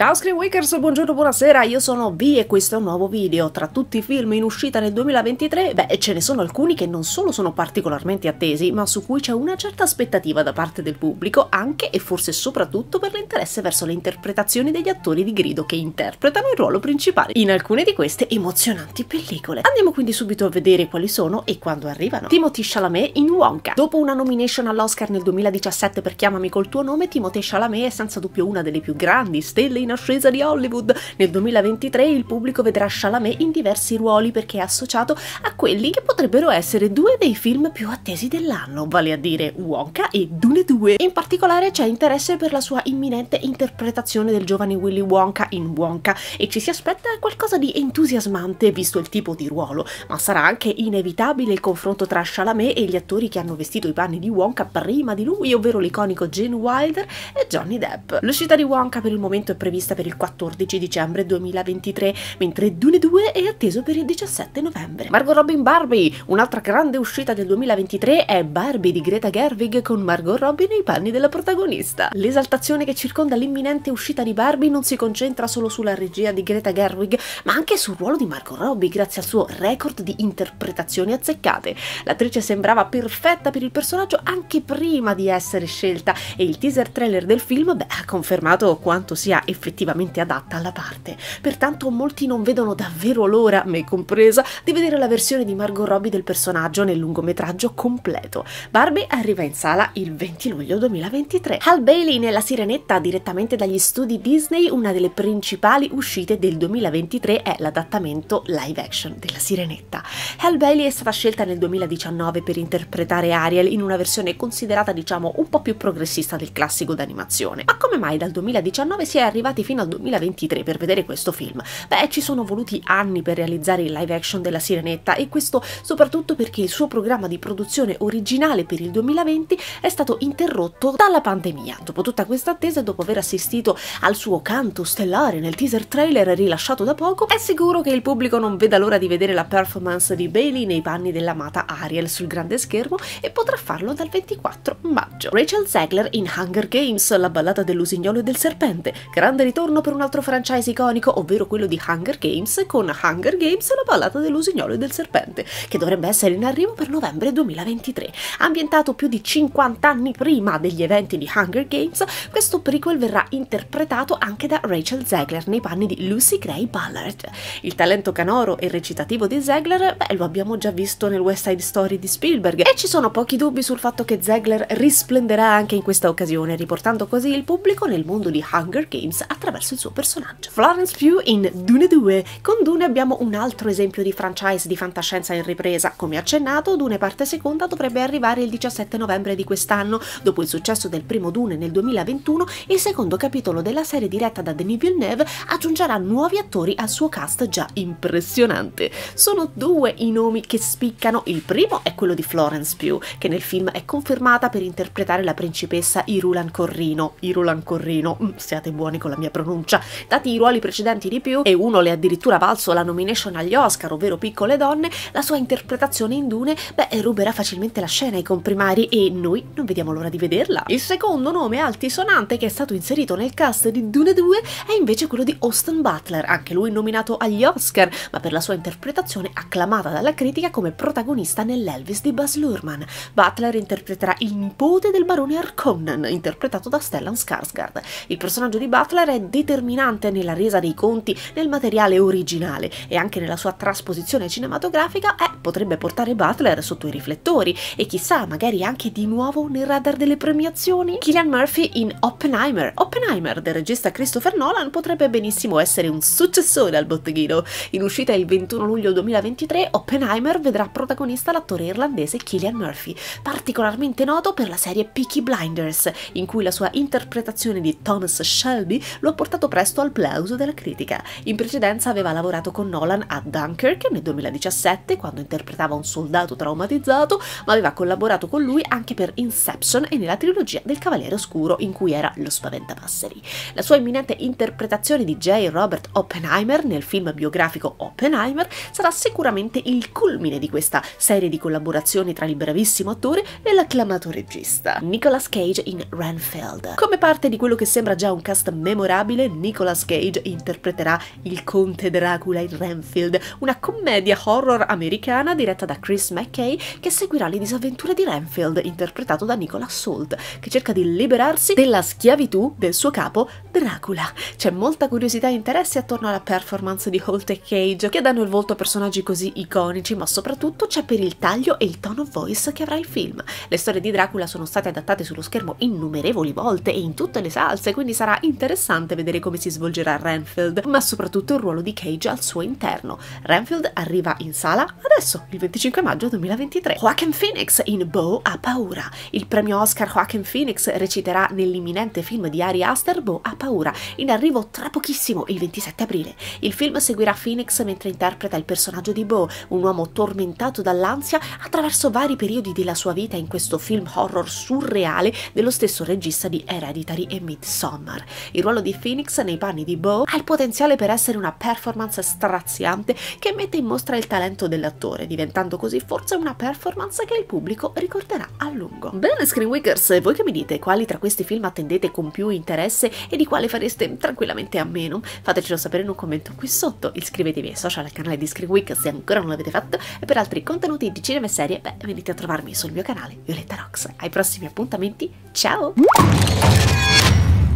Ciao Screenwakers, buongiorno, buonasera, io sono B e questo è un nuovo video. Tra tutti i film in uscita nel 2023, beh, ce ne sono alcuni che non solo sono particolarmente attesi, ma su cui c'è una certa aspettativa da parte del pubblico, anche e forse soprattutto per l'interesse verso le interpretazioni degli attori di grido che interpretano il ruolo principale in alcune di queste emozionanti pellicole. Andiamo quindi subito a vedere quali sono e quando arrivano. Timothy Chalamet in Wonka. Dopo una nomination all'Oscar nel 2017 per Chiamami col tuo nome, Timothée Chalamet è senza dubbio una delle più grandi stelle in in ascesa di Hollywood. Nel 2023 il pubblico vedrà Chalamet in diversi ruoli perché è associato a quelli che potrebbero essere due dei film più attesi dell'anno, vale a dire Wonka e Dune 2. In particolare c'è interesse per la sua imminente interpretazione del giovane Willy Wonka in Wonka e ci si aspetta qualcosa di entusiasmante visto il tipo di ruolo, ma sarà anche inevitabile il confronto tra Chalamet e gli attori che hanno vestito i panni di Wonka prima di lui, ovvero l'iconico Gene Wilder e Johnny Depp. L'uscita di Wonka per il momento è prevista prevista per il 14 dicembre 2023, mentre Dune 2 è atteso per il 17 novembre. Margot Robin Barbie, un'altra grande uscita del 2023 è Barbie di Greta Gerwig con Margot Robin nei panni della protagonista. L'esaltazione che circonda l'imminente uscita di Barbie non si concentra solo sulla regia di Greta Gerwig, ma anche sul ruolo di Margot Robbie grazie al suo record di interpretazioni azzeccate. L'attrice sembrava perfetta per il personaggio anche prima di essere scelta e il teaser trailer del film beh, ha confermato quanto sia effettivamente effettivamente adatta alla parte. Pertanto molti non vedono davvero l'ora, me compresa, di vedere la versione di Margot Robbie del personaggio nel lungometraggio completo. Barbie arriva in sala il 20 luglio 2023. Hal Bailey nella Sirenetta direttamente dagli studi Disney, una delle principali uscite del 2023 è l'adattamento live action della Sirenetta. Hal Bailey è stata scelta nel 2019 per interpretare Ariel in una versione considerata diciamo un po' più progressista del classico d'animazione. Ma come mai dal 2019 si è arrivata arrivati fino al 2023 per vedere questo film. Beh, ci sono voluti anni per realizzare il live action della Sirenetta e questo soprattutto perché il suo programma di produzione originale per il 2020 è stato interrotto dalla pandemia. Dopo tutta questa attesa e dopo aver assistito al suo canto stellare nel teaser trailer rilasciato da poco, è sicuro che il pubblico non veda l'ora di vedere la performance di Bailey nei panni dell'amata Ariel sul grande schermo e potrà farlo dal 24 maggio. Rachel Zegler in Hunger Games, la ballata dell'usignolo e del serpente, grande grande ritorno per un altro franchise iconico, ovvero quello di Hunger Games, con Hunger Games la ballata dell'usignolo e del serpente, che dovrebbe essere in arrivo per novembre 2023. Ambientato più di 50 anni prima degli eventi di Hunger Games, questo prequel verrà interpretato anche da Rachel Zegler nei panni di Lucy Gray Ballard. Il talento canoro e recitativo di Zegler, beh, lo abbiamo già visto nel West Side Story di Spielberg, e ci sono pochi dubbi sul fatto che Zegler risplenderà anche in questa occasione, riportando così il pubblico nel mondo di Hunger Games attraverso il suo personaggio. Florence Pugh in Dune 2. Con Dune abbiamo un altro esempio di franchise di fantascienza in ripresa. Come accennato, Dune parte seconda dovrebbe arrivare il 17 novembre di quest'anno. Dopo il successo del primo Dune nel 2021, il secondo capitolo della serie diretta da Denis Villeneuve aggiungerà nuovi attori al suo cast già impressionante. Sono due i nomi che spiccano. Il primo è quello di Florence Pugh, che nel film è confermata per interpretare la principessa Irulan Corrino. Irulan Corrino, mm, siate buoni con la mia pronuncia, dati i ruoli precedenti di più, e uno le ha addirittura valso la nomination agli Oscar, ovvero Piccole Donne, la sua interpretazione in Dune, beh, ruberà facilmente la scena ai comprimari e noi non vediamo l'ora di vederla. Il secondo nome altisonante che è stato inserito nel cast di Dune 2 è invece quello di Austin Butler, anche lui nominato agli Oscar, ma per la sua interpretazione acclamata dalla critica come protagonista nell'Elvis di Buzz Lurman. Butler interpreterà il nipote del barone Arconan, interpretato da Stellan Skarsgård. Il personaggio di Butler Turner determinante nella resa dei conti nel materiale originale e anche nella sua trasposizione cinematografica eh, potrebbe portare Butler sotto i riflettori e chissà magari anche di nuovo nel radar delle premiazioni. Killian Murphy in Oppenheimer. Oppenheimer del regista Christopher Nolan potrebbe benissimo essere un successore al botteghino. In uscita il 21 luglio 2023 Oppenheimer vedrà protagonista l'attore irlandese Killian Murphy, particolarmente noto per la serie Peaky Blinders, in cui la sua interpretazione di Thomas Shelby lo ha portato presto al plauso della critica. In precedenza aveva lavorato con Nolan a Dunkirk nel 2017, quando interpretava un soldato traumatizzato, ma aveva collaborato con lui anche per Inception e nella trilogia del Cavaliere Oscuro, in cui era lo spaventapasseri. La sua imminente interpretazione di J. Robert Oppenheimer nel film biografico Oppenheimer sarà sicuramente il culmine di questa serie di collaborazioni tra il bravissimo attore e l'acclamato regista, Nicolas Cage in Renfield. Come parte di quello che sembra già un cast memorabile memorabile, Nicolas Cage interpreterà il conte Dracula in Renfield, una commedia horror americana diretta da Chris McKay che seguirà le disavventure di Renfield, interpretato da Nicolas Salt, che cerca di liberarsi della schiavitù del suo capo Dracula. C'è molta curiosità e interesse attorno alla performance di Holt e Cage, che danno il volto a personaggi così iconici, ma soprattutto c'è per il taglio e il tono voice che avrà il film. Le storie di Dracula sono state adattate sullo schermo innumerevoli volte e in tutte le salse, quindi sarà interessante interessante vedere come si svolgerà Renfield, ma soprattutto il ruolo di Cage al suo interno. Renfield arriva in sala adesso, il 25 maggio 2023. Joaquin Phoenix in Bo ha paura. Il premio Oscar Joaquin Phoenix reciterà nell'imminente film di Ari Aster Bo ha paura, in arrivo tra pochissimo, il 27 aprile. Il film seguirà Phoenix mentre interpreta il personaggio di Bo, un uomo tormentato dall'ansia attraverso vari periodi della sua vita in questo film horror surreale dello stesso regista di Hereditary e Midsommar. Il ruolo ruolo di Phoenix nei panni di Bo ha il potenziale per essere una performance straziante che mette in mostra il talento dell'attore, diventando così forse una performance che il pubblico ricorderà a lungo. Bene Screen Screenwickers, voi che mi dite quali tra questi film attendete con più interesse e di quali fareste tranquillamente a meno? Fatecelo sapere in un commento qui sotto, iscrivetevi ai social al canale di Screen Screenwick se ancora non l'avete fatto e per altri contenuti di cinema e serie, beh, venite a trovarmi sul mio canale Violetta Rox. Ai prossimi appuntamenti, ciao!